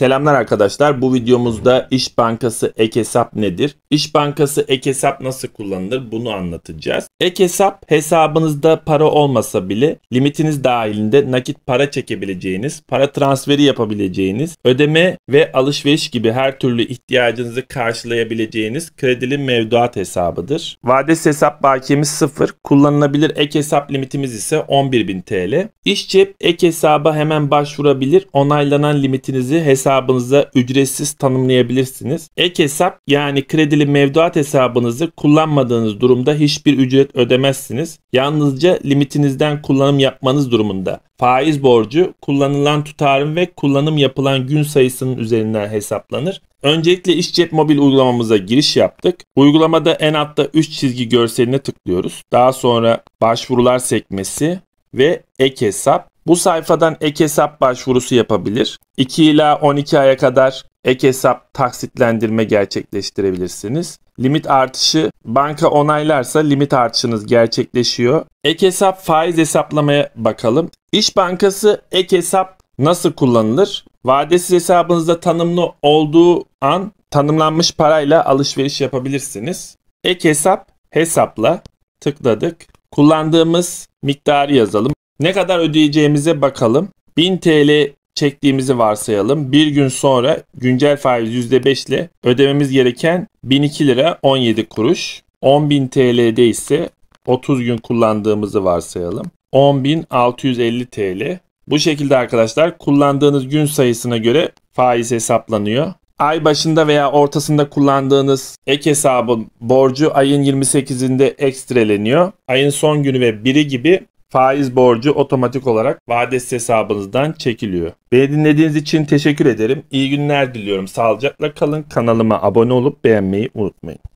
Selamlar arkadaşlar. Bu videomuzda İş Bankası ek hesap nedir? İş Bankası ek hesap nasıl kullanılır? Bunu anlatacağız. Ek hesap hesabınızda para olmasa bile limitiniz dahilinde nakit para çekebileceğiniz, para transferi yapabileceğiniz, ödeme ve alışveriş gibi her türlü ihtiyacınızı karşılayabileceğiniz kredili mevduat hesabıdır. Vades hesap bakiyemiz 0. Kullanılabilir ek hesap limitimiz ise 11.000 TL. İş cep ek hesaba hemen başvurabilir. Onaylanan limitinizi hesap hesabınıza ücretsiz tanımlayabilirsiniz. Ek hesap yani kredili mevduat hesabınızı kullanmadığınız durumda hiçbir ücret ödemezsiniz. Yalnızca limitinizden kullanım yapmanız durumunda. Faiz borcu kullanılan tutarın ve kullanım yapılan gün sayısının üzerinden hesaplanır. Öncelikle İşcep mobil uygulamamıza giriş yaptık. Uygulamada en altta 3 çizgi görseline tıklıyoruz. Daha sonra başvurular sekmesi ve ek hesap bu sayfadan ek hesap başvurusu yapabilir. 2 ila 12 aya kadar ek hesap taksitlendirme gerçekleştirebilirsiniz. Limit artışı banka onaylarsa limit artışınız gerçekleşiyor. Ek hesap faiz hesaplamaya bakalım. İş Bankası ek hesap nasıl kullanılır? Vadesiz hesabınızda tanımlı olduğu an tanımlanmış parayla alışveriş yapabilirsiniz. Ek hesap hesapla tıkladık. Kullandığımız miktarı yazalım. Ne kadar ödeyeceğimize bakalım. 1000 TL çektiğimizi varsayalım. Bir gün sonra güncel faiz %5 ile ödememiz gereken 1002 lira 17 kuruş. 10.000 TL'de ise 30 gün kullandığımızı varsayalım. 10.650 TL. Bu şekilde arkadaşlar kullandığınız gün sayısına göre faiz hesaplanıyor. Ay başında veya ortasında kullandığınız ek hesabın borcu ayın 28'inde ekstreleniyor. Ayın son günü ve biri gibi faiz borcu otomatik olarak vadesi hesabınızdan çekiliyor. Beni dinlediğiniz için teşekkür ederim. İyi günler diliyorum. Sağlıcakla kalın. Kanalıma abone olup beğenmeyi unutmayın.